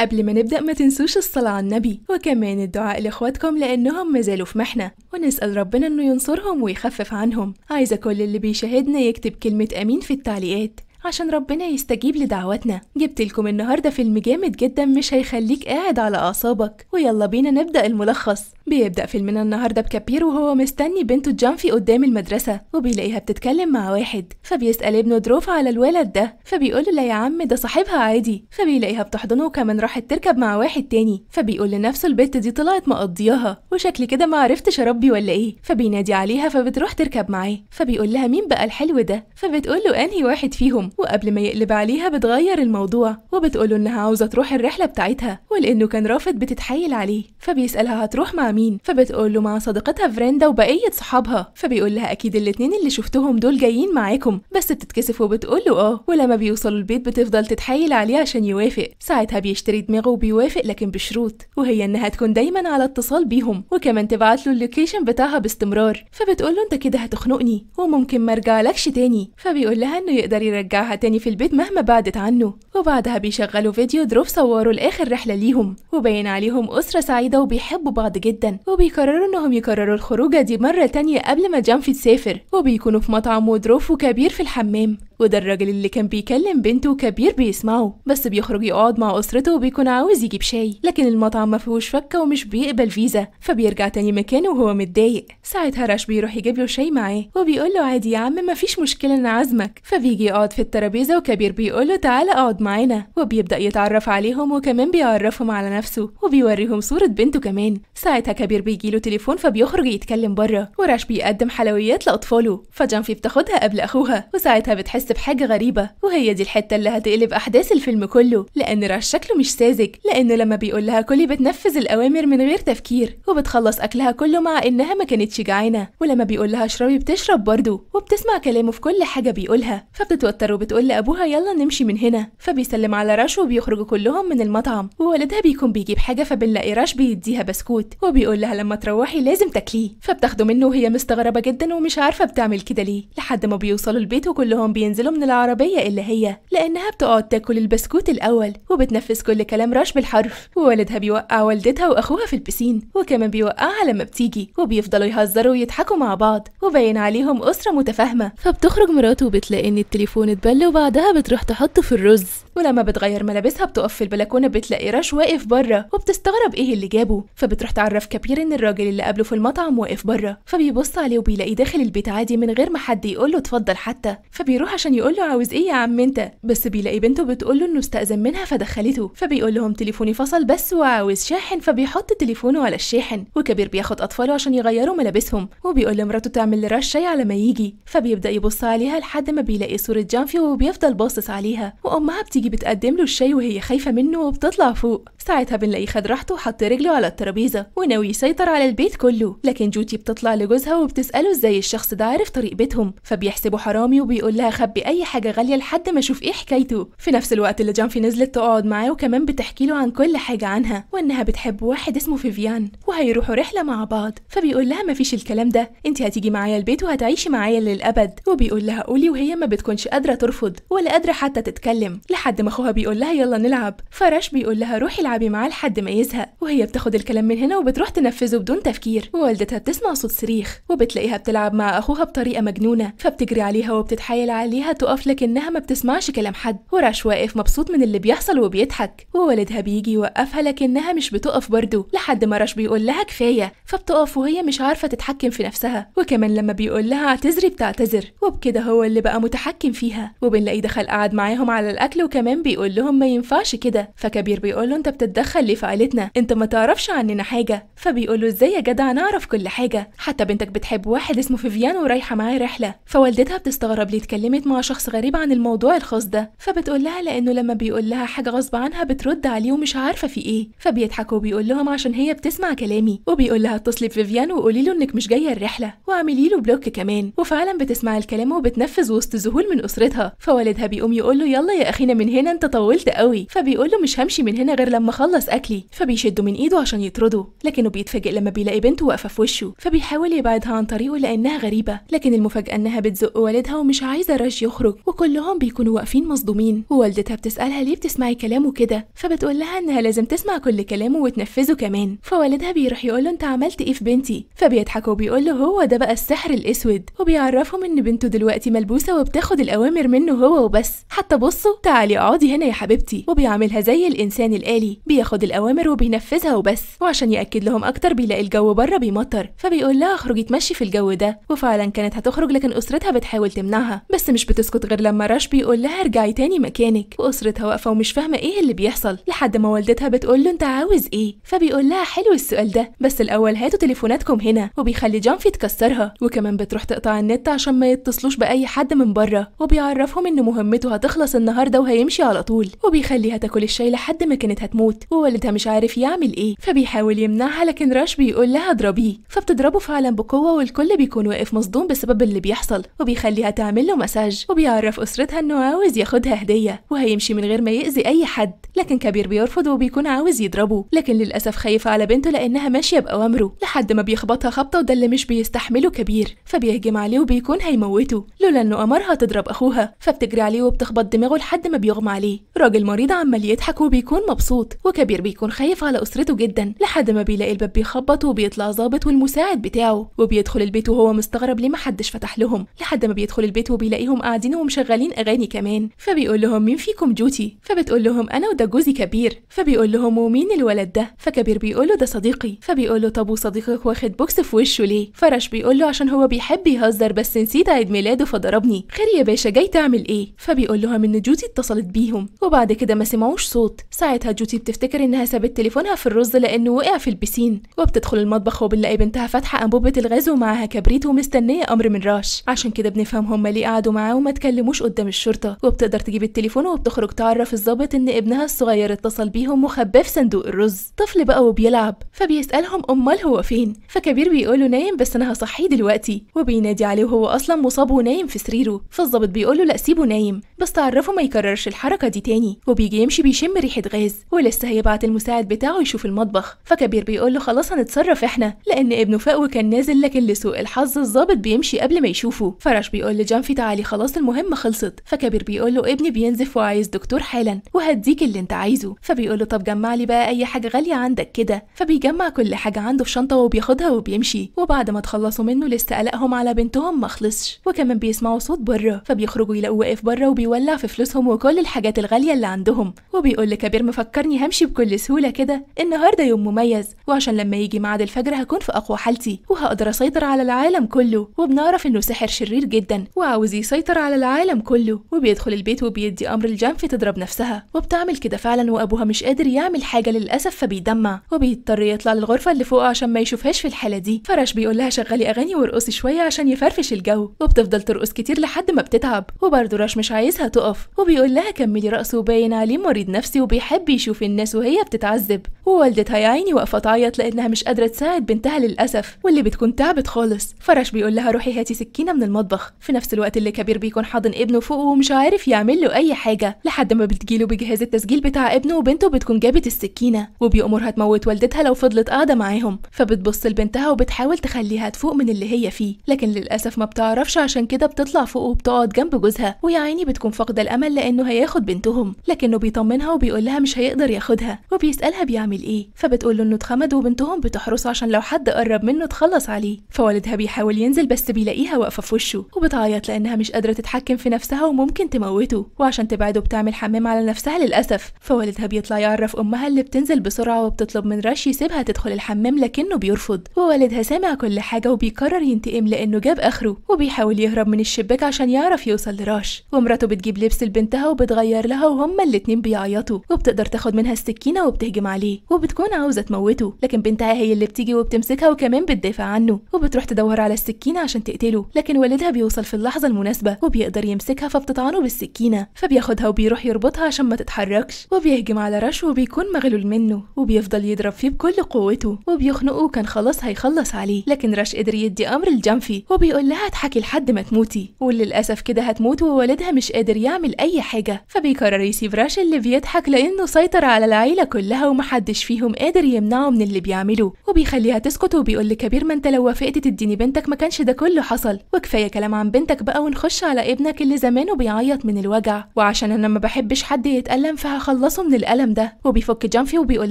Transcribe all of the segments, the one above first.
قبل ما نبدأ ما تنسوش الصلاة على النبي وكمان الدعاء لإخواتكم لأنهم مازالوا في محنة ونسأل ربنا إنه ينصرهم ويخفف عنهم عايزة كل اللي بيشاهدنا يكتب كلمة أمين في التعليقات عشان ربنا يستجيب لدعواتنا جبت لكم النهاردة فيلم جامد جدا مش هيخليك قاعد على أعصابك ويلا بينا نبدأ الملخص بيبدأ فيلمنا النهاردة بكبير وهو مستني بنته جانفي قدام المدرسة وبيلاقيها بتتكلم مع واحد فبيسأل ابنه دروف على الولد ده فبيقول له لا يا عم ده صاحبها عادي فبيلاقيها بتحضنه وكمان راحت تركب مع واحد تاني فبيقول لنفسه البت دي طلعت مقضياها وشكل كده ما عرفتش اربي ولا ايه فبينادي عليها فبتروح تركب معاه فبيقول لها مين بقى الحلو ده فبتقول له انهي واحد فيهم وقبل ما يقلب عليها بتغير الموضوع وبتقول له انها عاوزه تروح الرحله بتاعتها ولانه كان رافض بتتحايل عليه فبيسالها هتروح مع مين مين فبتقول له مع صديقتها فريندا وبقيه صحابها فبيقول لها اكيد الاتنين اللي شفتهم دول جايين معاكم بس بتتكسف وبتقول له اه ولما بيوصلوا البيت بتفضل تتحايل عليه عشان يوافق ساعتها بيشتري دماغه وبيوافق لكن بشروط وهي انها تكون دايما على اتصال بيهم وكمان تبعت له اللوكيشن بتاعها باستمرار فبتقول له انت كده هتخنقني وممكن ما ارجعلكش تاني فبيقول لها انه يقدر يرجعها تاني في البيت مهما بعدت عنه وبعدها بيشغلوا فيديو دروف صوروا لاخر رحله ليهم وباين عليهم اسره سعيده وبيحبوا بعض جدا جدا وبيقرروا انهم يكرروا الخروجه دي مره تانية قبل ما جانفي تسافر وبيكونوا في مطعم ودروف وكبير في الحمام وده الراجل اللي كان بيكلم بنته وكبير بيسمعه بس بيخرج يقعد مع أسرته وبيكون عاوز يجيب شاي لكن المطعم ما فيهوش فكة ومش بيقبل فيزا فبيرجع تاني مكانه وهو متضايق ساعتها رش بيروح يجيب له شاي معاه وبيقول له عادي يا عم مفيش مشكلة أنا عازمك فبيجي يقعد في الترابيزة وكبير بيقول له تعالى اقعد معانا وبيبدأ يتعرف عليهم وكمان بيعرفهم على نفسه وبيوريهم صورة بنته كمان ساعتها كبير بيجي له تليفون فبيخرج يتكلم بره وراش بيقدم حلويات لأطفاله فجانفي بتاخدها قبل أخوها وساعتها بتحس بحاجة غريبة وهي دي الحتة اللي هتقلب أحداث الفيلم كله لأن راش شكله مش ساذج لأنه لما بيقول لها كلي بتنفذ الأوامر من غير تفكير وبتخلص أكلها كله مع إنها ما كانتش جعانة ولما بيقول لها اشربي بتشرب برضه وبتسمع كلامه في كل حاجة بيقولها فبتتوتر وبتقول لأبوها يلا نمشي من هنا فبيسلم على راش وبيخرجوا كلهم من المطعم ووالدها بيكون بيجيب حاجة فبنلاقي راش بيديها بسكوت وبيقول لها لما تروحي لازم تاكليه فبتاخده منه وهي مستغربة جدا ومش عارفة بتعمل كده ليه لحد ما بيوصلوا البيت وكلهم بينزلوا بينزلوا من العربية اللي هي لأنها بتقعد تاكل البسكوت الأول وبتنفذ كل كلام راش بالحرف ووالدها بيوقع والدتها وأخوها في البسين وكمان بيوقعها لما بتيجي وبيفضلوا يهزروا ويضحكوا مع بعض وباين عليهم أسرة متفاهمة فبتخرج مراته وبتلاقي إن التليفون اتبل وبعدها بتروح تحطه في الرز ولما بتغير ملابسها بتقف في البلكونة بتلاقي رش واقف بره وبتستغرب ايه اللي جابه فبتروح تعرف كبير ان الراجل اللي قابله في المطعم واقف بره فبيبص عليه وبيلاقيه داخل البيت عادي من غير ما حد يقول له اتفضل حتى فبيروح عشان يقول له عاوز ايه يا عم انت بس بيلاقي بنته بتقول له انه استأذن منها فدخلته فبيقول لهم تليفوني فصل بس وعاوز شاحن فبيحط تليفونه على الشاحن وكبير بياخد اطفاله عشان يغيروا ملابسهم وبيقول لمراته تعمل رش شاي على ما يجي فبيبدا يبص عليها لحد ما بيلاقي صوره جانفي وبيفضل باصص عليها وامها بتيجي بتقدم له الشاي وهي خايفة منه وبتطلع فوق ساعتها بنلاقيه خد راحته وحط رجله على الترابيزة وناوي يسيطر على البيت كله لكن جوتي بتطلع لجوزها وبتسأله ازاي الشخص ده عارف طريق بيتهم فبيحسبه حرامي وبيقول لها خبي أي حاجة غالية لحد ما أشوف إيه حكايته في نفس الوقت اللي جانفي نزلت تقعد معاه وكمان بتحكي له عن كل حاجة عنها وإنها بتحب واحد اسمه فيفيان وهيروحوا رحلة مع بعض فبيقول لها مفيش الكلام ده أنت هتيجي معايا البيت وهتعيشي معايا للأبد وبيقول لها قولي وهي ما بتكونش قادرة ترفض ولا قادرة حتى تتكلم لحد لحد ما أخوها بيقول لها يلا نلعب فرش بيقول لها روحي العبي معاه لحد ما يزهق وهي بتاخد الكلام من هنا وبتروح تنفذه بدون تفكير ووالدتها بتسمع صوت صريخ وبتلاقيها بتلعب مع أخوها بطريقة مجنونة فبتجري عليها وبتتحايل عليها تقف لكنها ما بتسمعش كلام حد ورش واقف مبسوط من اللي بيحصل وبيضحك ووالدها بيجي يوقفها لكنها مش بتقف برده لحد ما رش بيقول لها كفاية فبتقف وهي مش عارفة تتحكم في نفسها وكمان لما بيقول لها اعتذري بتعتذر وبكده هو اللي بقى متحكم فيها وبنلاقيه دخل قعد معاهم على الأكل وكان كمان بيقول لهم ما ينفعش كده فكبير بيقول له انت بتتدخل ليه في عيلتنا انت ما تعرفش عننا حاجه فبيقول له ازاي يا جدع نعرف كل حاجه حتى بنتك بتحب واحد اسمه فيفيان ورايحه معاه رحله فوالدتها بتستغرب ليه اتكلمت مع شخص غريب عن الموضوع الخاص ده فبتقول لها لانه لما بيقول لها حاجه غصب عنها بترد عليه ومش عارفه في ايه فبيضحك وبيقول لهم عشان هي بتسمع كلامي وبيقول لها اتصلي بفيفيان وقولي له انك مش جايه الرحله واعملي له بلوك كمان وفعلا بتسمع الكلام وبتنفذ وسط ذهول من اسرتها فوالدها بيقوم يقول له يلا يا اخينا من هنا انت طولت قوي فبيقول له مش همشي من هنا غير لما اخلص اكلي فبيشده من ايده عشان يطرده لكنه بيتفاجئ لما بيلاقي بنته واقفه في وشه فبيحاول يبعدها عن طريقه لانها غريبه لكن المفاجاه انها بتزق والدها ومش عايزه راش يخرج وكلهم بيكونوا واقفين مصدومين ووالدتها بتسالها ليه بتسمعي كلامه كده فبتقول لها انها لازم تسمع كل كلامه وتنفذه كمان فوالدها بيروح يقول له انت عملت ايه في بنتي فبيضحك وبيقول له هو ده بقى السحر الاسود وبيعرفهم ان بنته دلوقتي ملبوسه وبتاخد الاوامر منه هو وبس حتى بصوا تعالي اقعدي هنا يا حبيبتي وبيعملها زي الانسان الالي بياخد الاوامر وبينفذها وبس وعشان ياكد لهم اكتر بيلاقي الجو بره بيمطر فبيقول لها اخرجي تمشي في الجو ده وفعلا كانت هتخرج لكن اسرتها بتحاول تمنعها بس مش بتسكت غير لما رش بيقول لها ارجعي تاني مكانك واسرتها واقفه ومش فاهمه ايه اللي بيحصل لحد ما والدتها بتقول له انت عاوز ايه فبيقول لها حلو السؤال ده بس الاول هاتوا تليفوناتكم هنا وبيخلي جانفي تكسرها وكمان بتروح تقطع النت عشان ما يتصلوش باي حد من بره وبيعرفهم ان مهمته هتخلص النهارده وهيمشي بيمشي على طول وبيخليها تاكل الشاي لحد ما كانت هتموت ووالدها مش عارف يعمل ايه فبيحاول يمنعها لكن راش بيقول لها اضربيه فبتضربه فعلا بقوه والكل بيكون واقف مصدوم بسبب اللي بيحصل وبيخليها تعمل له مساج وبيعرف اسرتها انه عاوز ياخدها هديه وهيمشي من غير ما يأذي اي حد لكن كبير بيرفض وبيكون عاوز يضربه لكن للاسف خايف على بنته لانها ماشيه باوامره لحد ما بيخبطها خبطه وده اللي مش بيستحمله كبير فبيهجم عليه وبيكون هيموته لولا انه امرها تضرب اخوها فبتجري عليه وبتخبط دماغه لحد ما بيغمى يغمى عليه راجل مريض عمال يضحك وبيكون مبسوط وكبير بيكون خايف على اسرته جدا لحد ما بيلاقي الباب بيخبط وبيطلع ظابط والمساعد بتاعه وبيدخل البيت وهو مستغرب ليه محدش فتح لهم لحد ما بيدخل البيت وبيلاقيهم قاعدين ومشغلين اغاني كمان فبيقول لهم مين فيكم جوتي فبتقول لهم انا وده جوزي كبير فبيقول لهم ومين الولد ده فكبير بيقول له ده صديقي فبيقول له طب وصديقك واخد بوكس في وشه ليه فرش بيقول له عشان هو بيحب يهزر بس نسيت عيد ميلاده فضربني خير يا باشا جاي تعمل ايه فبيقول لهم ان جوتي اتصلت بيهم وبعد كده ما سمعوش صوت ساعتها جوتي بتفتكر انها سابت تليفونها في الرز لانه وقع في البسين وبتدخل المطبخ وبنلاقي بنتها فاتحه انبوبه الغاز ومعاها كبريت ومستنيه امر من راش عشان كده بنفهم هم ليه قعدوا معاه وما اتكلموش قدام الشرطه وبتقدر تجيب التليفون وبتخرج تعرف الظابط ان ابنها الصغير اتصل بيهم وخباه في صندوق الرز طفل بقى وبيلعب فبيسالهم امال هو فين فكبير بيقوله نايم بس انا هصحيه دلوقتي وبينادي عليه وهو اصلا مصاب ونايم في سريره فالظابط بيقوله لا سيبه نايم بس تعرفه ما يكررش الحاجة الحركة دي تاني وبيجي يمشي بيشم ريحة غاز ولسه هيبعت المساعد بتاعه يشوف المطبخ فكبير بيقول له خلاص هنتصرف احنا لأن ابنه فقوي كان نازل لكن لسوء الحظ الظابط بيمشي قبل ما يشوفه فرش بيقول لجانفي تعالي خلاص المهمة خلصت فكبير بيقول له ابني بينزف وعايز دكتور حالا وهديك اللي انت عايزه فبيقول له طب جمع لي بقى اي حاجة غالية عندك كده فبيجمع كل حاجة عنده في شنطة وبياخدها وبيمشي وبعد ما تخلصوا منه لسه قلقهم على بنتهم ما خلصش وكمان بيسمعوا صوت بره فبيخرجوا يلاقوه واقف بره وبيولع في فلوسهم وكل الحاجات الغالية اللي عندهم وبيقول لكبير مفكرني همشي بكل سهولة كده النهاردة يوم مميز وعشان لما يجي ميعاد الفجر هكون في أقوى حالتي وهقدر أسيطر على العالم كله وبنعرف إنه سحر شرير جدا وعاوز يسيطر على العالم كله وبيدخل البيت وبيدي أمر الجنف تضرب نفسها وبتعمل كده فعلا وأبوها مش قادر يعمل حاجة للأسف فبيدمع وبيضطر يطلع للغرفة اللي فوق عشان ما يشوفهاش في الحالة دي فرش بيقول لها شغلي أغاني وارقصي شوية عشان يفرفش الجو وبتفضل ترقص كتير لحد ما بتتعب وبرده رش مش عايزها تقف وبيقول لها كملي رأسه باين عليه مريض نفسي وبيحب يشوف الناس وهي بتتعذب ووالدتها يا عيني واقفة تعيط لأنها مش قادرة تساعد بنتها للأسف واللي بتكون تعبت خالص فرش بيقول لها روحي هاتي سكينة من المطبخ في نفس الوقت اللي كبير بيكون حاضن ابنه فوقه ومش عارف يعمل له أي حاجة لحد ما بتجيله بجهاز التسجيل بتاع ابنه وبنته بتكون جابت السكينة وبيأمرها تموت والدتها لو فضلت قاعدة معاهم فبتبص لبنتها وبتحاول تخليها تفوق من اللي هي فيه لكن للأسف ما بتعرفش عشان كده بتطلع فوق وبتقعد جنب جوزها ويا عيني بتكون فاقدة الأمل لأنه هي ياخد بنتهم لكنه بيطمنها وبيقول لها مش هيقدر ياخدها وبيسالها بيعمل ايه فبتقول له انه اتخمد وبنتهم بتحرسه عشان لو حد قرب منه تخلص عليه فوالدها بيحاول ينزل بس بيلاقيها واقفه في وشه وبتعيط لانها مش قادره تتحكم في نفسها وممكن تموته وعشان تبعده بتعمل حمام على نفسها للاسف فوالدها بيطلع يعرف امها اللي بتنزل بسرعه وبتطلب من راش يسيبها تدخل الحمام لكنه بيرفض ووالدها سامع كل حاجه وبيقرر ينتقم لانه جاب اخره وبيحاول يهرب من الشباك عشان يعرف يوصل لراش ومراته بتجيب لبس لبنتها وبت بتتغير لها وهما الاتنين بيعيطوا وبتقدر تاخد منها السكينه وبتهجم عليه وبتكون عاوزه تموته لكن بنتها هي اللي بتيجي وبتمسكها وكمان بتدافع عنه وبتروح تدور على السكينه عشان تقتله لكن والدها بيوصل في اللحظه المناسبه وبيقدر يمسكها فبتطعنه بالسكينه فبياخدها وبيروح يربطها عشان ما تتحركش وبيهجم على رش وبيكون مغلول منه وبيفضل يضرب فيه بكل قوته وبيخنقه وكان خلاص هيخلص عليه لكن رش قدر يدي امر لجانفي وبيقول لها اضحكي لحد ما تموتي وللاسف كده هتموت ووالدها مش قادر يعمل اي حاجه فبيقرر يسيب راش اللي بيضحك لأنه سيطر على العيلة كلها ومحدش فيهم قادر يمنعه من اللي بيعمله وبيخليها تسكت وبيقول لكبير ما انت لو وافقت تديني بنتك ما كانش ده كله حصل وكفاية كلام عن بنتك بقى ونخش على ابنك اللي زمانه بيعيط من الوجع وعشان أنا ما بحبش حد يتألم فهخلصه من الألم ده وبيفك جانفي وبيقول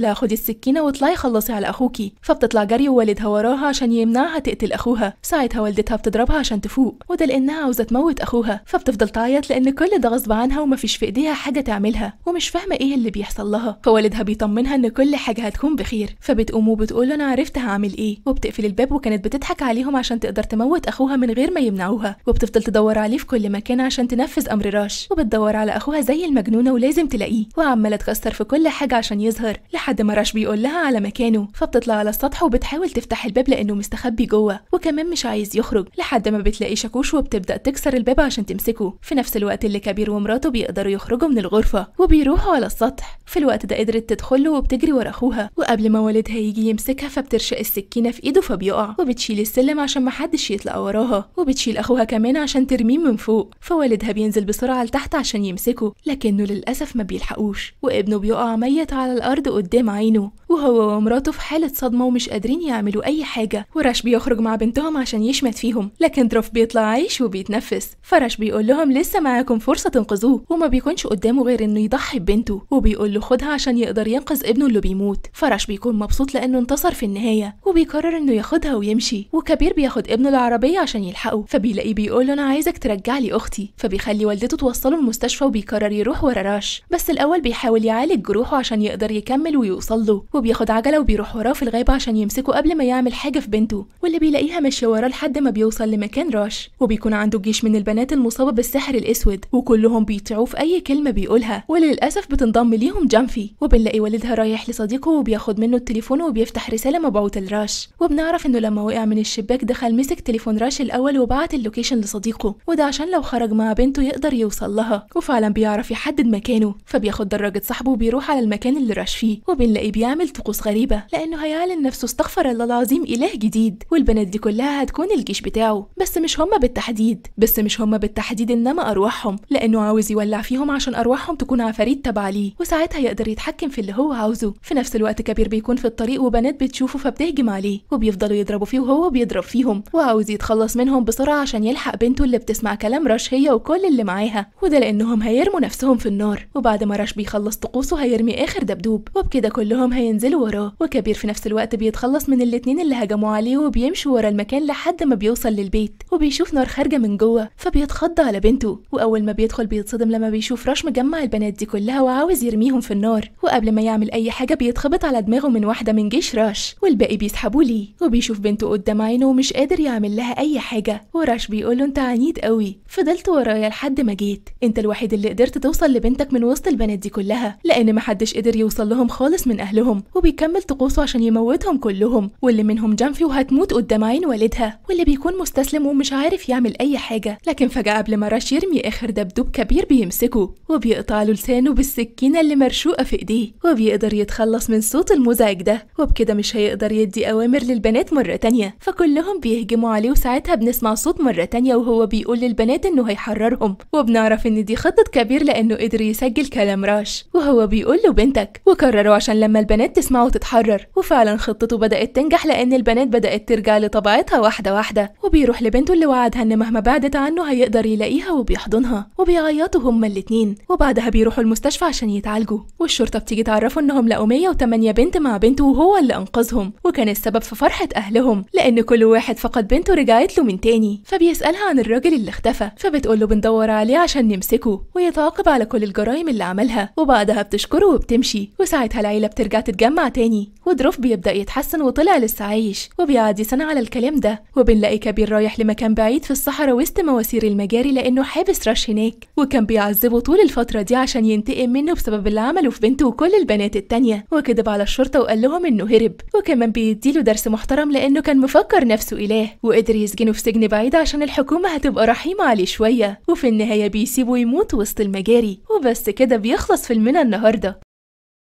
لها خدي السكينة واطلعي خلصي على أخوكي فبتطلع جري ووالدها وراها عشان يمنعها تقتل أخوها ساعتها والدتها بتضربها عشان تفوق وده لأنها عاوزة تموت أخوها فبتفضل تعيط لأن كل ده غصب عنها ومفيش في ايديها حاجه تعملها ومش فاهمه ايه اللي بيحصل لها فوالدها بيطمنها ان كل حاجه هتكون بخير فبتقوم وبتقول له انا عرفت هعمل ايه وبتقفل الباب وكانت بتضحك عليهم عشان تقدر تموت اخوها من غير ما يمنعوها وبتفضل تدور عليه في كل مكان عشان تنفذ امر راش وبتدور على اخوها زي المجنونه ولازم تلاقيه وعماله تكسر في كل حاجه عشان يظهر لحد ما راش بيقول لها على مكانه فبتطلع على السطح وبتحاول تفتح الباب لانه مستخبي جوه وكمان مش عايز يخرج لحد ما بتلاقي شاكوش وبتبدا تكسر الباب عشان تمسكه في نفس الوقت اللي كبير ومراته بيقدروا قدروا يخرجوا من الغرفة وبيروحوا على السطح في الوقت ده قدرت تدخله وبتجري ورا أخوها وقبل ما والدها يجي يمسكها فبترشق السكينة في إيده فبيقع وبتشيل السلم عشان محدش يطلع وراها وبتشيل أخوها كمان عشان ترميه من فوق فوالدها بينزل بسرعة لتحت عشان يمسكه لكنه للأسف ما بيلحقوش وابنه بيقع ميت على الأرض قدام عينه وهو ومراته في حالة صدمة ومش قادرين يعملوا أي حاجة وراش بيخرج مع بنتهم عشان يشمت فيهم لكن دروف بيطلع عايش وبيتنفس فراش بيقول لهم لسه معاكم فرصة تنقذوه وما بي بيكونش قدامه غير انه يضحي ببنته وبيقول له خدها عشان يقدر ينقذ ابنه اللي بيموت فرش بيكون مبسوط لانه انتصر في النهايه وبيقرر انه ياخدها ويمشي وكبير بياخد ابنه العربيه عشان يلحقه فبيلاقيه بيقول له انا عايزك ترجع لي اختي فبيخلي والدته توصله المستشفى وبيقرر يروح ورا راش بس الاول بيحاول يعالج جروحه عشان يقدر يكمل ويوصل له وبياخد عجله وبيروح وراه في الغابه عشان يمسكه قبل ما يعمل حاجه في بنته واللي بيلاقيها ماشيه وراه لحد ما بيوصل لمكان راش وبيكون عنده جيش من البنات المصابه بالسحر الاسود وكلهم بيطيعوه في اي أي كلمة بيقولها وللأسف بتنضم ليهم جانفي وبنلاقي والدها رايح لصديقه وبياخد منه التليفون وبيفتح رسالة مبعوثة لراش وبنعرف إنه لما وقع من الشباك دخل مسك تليفون راش الأول وبعت اللوكيشن لصديقه وده عشان لو خرج مع بنته يقدر يوصل لها وفعلا بيعرف يحدد مكانه فبياخد دراجة صاحبه وبيروح على المكان اللي راش فيه وبنلاقيه بيعمل طقوس غريبة لأنه هيعلن نفسه استغفر الله العظيم إله جديد والبنات دي كلها هتكون الجيش بتاعه بس مش هما بالتحديد بس مش هما بالتحديد إنما أرواحهم لأنه عاوز يولع في فيهم عشان أرواحهم تكون عفاريت تبع ليه وساعتها يقدر يتحكم في اللي هو عاوزه في نفس الوقت كبير بيكون في الطريق وبنات بتشوفه فبتهجم عليه وبيفضلوا يضربوا فيه وهو بيضرب فيهم وعاوز يتخلص منهم بسرعة عشان يلحق بنته اللي بتسمع كلام رش هي وكل اللي معاها وده لأنهم هيرموا نفسهم في النار وبعد ما رش بيخلص طقوسه هيرمي آخر دبدوب وبكده كلهم هينزلوا وراه وكبير في نفس الوقت بيتخلص من الاتنين اللي هجموا عليه وبيمشي ورا المكان لحد ما بيوصل للبيت وبيشوف نار خارجة من جوه فبيتخض على بنته وأول ما بيدخل بيتصدم لما بي بيشوف رش مجمع البنات دي كلها وعاوز يرميهم في النار وقبل ما يعمل أي حاجة بيتخبط على دماغه من واحدة من جيش رش والباقي بيسحبوه ليه وبيشوف بنته قدام عينه ومش قادر يعمل لها أي حاجة ورش له أنت عنيد قوي فضلت ورايا لحد ما جيت أنت الوحيد اللي قدرت توصل لبنتك من وسط البنات دي كلها لأن محدش قدر يوصل لهم خالص من أهلهم وبيكمل طقوسه عشان يموتهم كلهم واللي منهم جنفي وهتموت قدام عين والدها واللي بيكون مستسلم ومش عارف يعمل أي حاجة لكن فجأة قبل ما رش يرمي آخر دبدوب كبير بيمسكه مزعجه وبيقطع له لسانه بالسكينة اللي مرشوقة في ايديه وبيقدر يتخلص من صوت المزعج ده وبكده مش هيقدر يدي أوامر للبنات مرة تانية فكلهم بيهجموا عليه وساعتها بنسمع صوت مرة تانية وهو بيقول للبنات إنه هيحررهم وبنعرف إن دي خطة كبير لأنه قدر يسجل كلام راش وهو بيقول له بنتك وكرروا عشان لما البنات تسمعه تتحرر وفعلا خطته بدأت تنجح لأن البنات بدأت ترجع لطبيعتها واحدة واحدة وبيروح لبنته اللي وعدها إن مهما بعدت عنه هيقدر يلاقيها وبيحضنها وبيعيطوا هما الاتنين وبعدها بيروحوا المستشفى عشان يتعالجوا والشرطة بتيجي تعرفوا انهم لقوا 108 بنت مع بنته وهو اللي انقذهم وكان السبب في فرحة اهلهم لان كل واحد فقد بنته رجعت له من تاني فبيسألها عن الراجل اللي اختفى فبتقول له بندور عليه عشان نمسكه ويتعاقب على كل الجرائم اللي عملها وبعدها بتشكره وبتمشي وساعتها العيلة بترجع تتجمع تاني ودروف بيبدأ يتحسن وطلع لسه عايش وبيعدي سنه على الكلام ده وبنلاقي كبير رايح لمكان بعيد في الصحراء وسط مواسير المجاري لانه حابس رش هناك وكان بيعذبه عذبه طول الفترة دي عشان ينتقم منه بسبب اللي عمله في بنته وكل البنات التانية وكذب على الشرطة وقال لهم إنه هرب وكمان بيديله درس محترم لأنه كان مفكر نفسه إله وقدر يسجنه في سجن بعيد عشان الحكومة هتبقى رحيمة عليه شوية وفي النهاية بيسيبه يموت وسط المجاري وبس كده بيخلص فيلمنا النهاردة